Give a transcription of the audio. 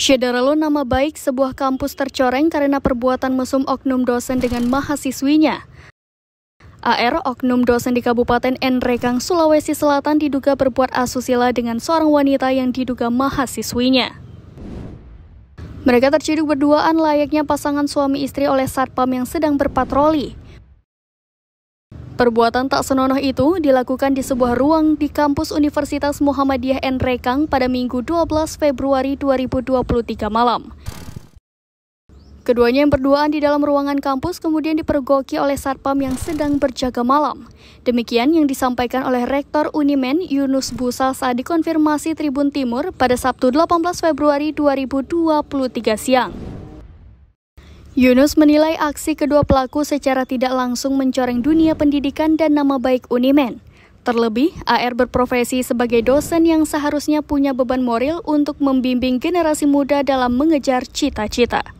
Syedaralo nama baik sebuah kampus tercoreng karena perbuatan mesum oknum dosen dengan mahasiswinya. AR, oknum dosen di Kabupaten Nrekang, Sulawesi Selatan diduga berbuat asusila dengan seorang wanita yang diduga mahasiswinya. Mereka terciduk berduaan layaknya pasangan suami istri oleh satpam yang sedang berpatroli. Perbuatan tak senonoh itu dilakukan di sebuah ruang di kampus Universitas Muhammadiyah N. Rekang pada Minggu 12 Februari 2023 malam. Keduanya yang berduaan di dalam ruangan kampus kemudian dipergoki oleh satpam yang sedang berjaga malam. Demikian yang disampaikan oleh Rektor Unimen Yunus Busa saat dikonfirmasi Tribun Timur pada Sabtu 18 Februari 2023 siang. Yunus menilai aksi kedua pelaku secara tidak langsung mencoreng dunia pendidikan dan nama baik Unimen. Terlebih, AR berprofesi sebagai dosen yang seharusnya punya beban moral untuk membimbing generasi muda dalam mengejar cita-cita.